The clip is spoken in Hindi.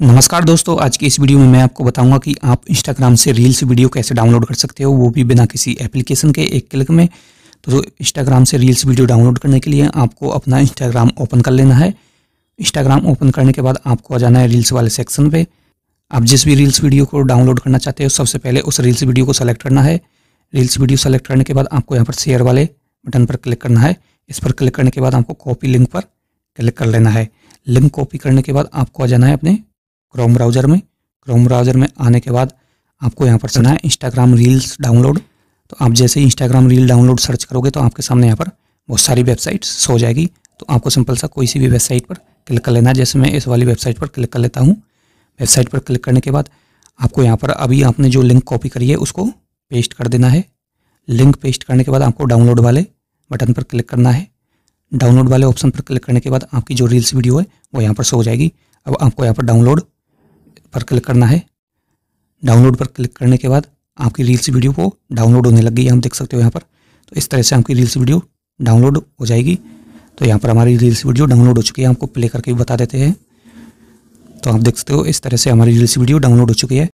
नमस्कार दोस्तों आज की इस वीडियो में मैं आपको बताऊंगा कि आप इंस्टाग्राम से रील्स वीडियो कैसे डाउनलोड कर सकते हो वो भी बिना किसी एप्लीकेशन के एक क्लिक में तो इंस्टाग्राम से रील्स वीडियो डाउनलोड करने के लिए आपको अपना इंस्टाग्राम ओपन कर लेना है इंस्टाग्राम ओपन करने के बाद आपको आ जाना है रील्स वाले सेक्शन पर आप जिस भी रील्स वीडियो को डाउनलोड करना चाहते हो सबसे पहले उस रील्स वीडियो को सेलेक्ट करना है रील्स वीडियो सेलेक्ट करने के बाद आपको यहाँ पर शेयर वाले बटन पर क्लिक करना है इस पर क्लिक करने के बाद आपको कॉपी लिंक पर क्लिक कर लेना है लिंक कॉपी करने के बाद आपको आ जाना है अपने क्रोम ब्राउज़र में क्रोम ब्राउज़र में आने के बाद आपको यहाँ पर सुना है इंस्टाग्राम रील्स डाउनलोड तो आप जैसे इंस्टाग्राम रील डाउनलोड सर्च करोगे तो आपके सामने यहाँ पर बहुत सारी वेबसाइट्स सो जाएगी तो आपको सिंपल सा कोई सी भी वेबसाइट पर क्लिक कर लेना जैसे मैं इस वाली वेबसाइट पर क्लिक कर लेता हूँ वेबसाइट पर क्लिक करने के बाद आपको यहाँ पर अभी आपने जो लिंक कॉपी करी है उसको पेस्ट कर देना है लिंक पेस्ट करने के बाद आपको डाउनलोड वाले बटन पर क्लिक करना है डाउनलोड वाले ऑप्शन पर क्लिक करने के बाद आपकी जो रील्स वीडियो है वो यहाँ पर शो हो जाएगी अब आपको यहाँ पर डाउनलोड पर क्लिक करना है डाउनलोड पर क्लिक करने के बाद आपकी रील्स वीडियो को डाउनलोड होने लग गई हम देख सकते हो यहाँ पर तो इस तरह से आपकी रील्स वीडियो डाउनलोड हो जाएगी तो यहाँ पर हमारी रील्स वीडियो डाउनलोड हो चुकी है आपको प्ले करके भी बता देते हैं तो आप देख सकते हो इस तरह से हमारी रील्स वीडियो डाउनलोड हो चुकी है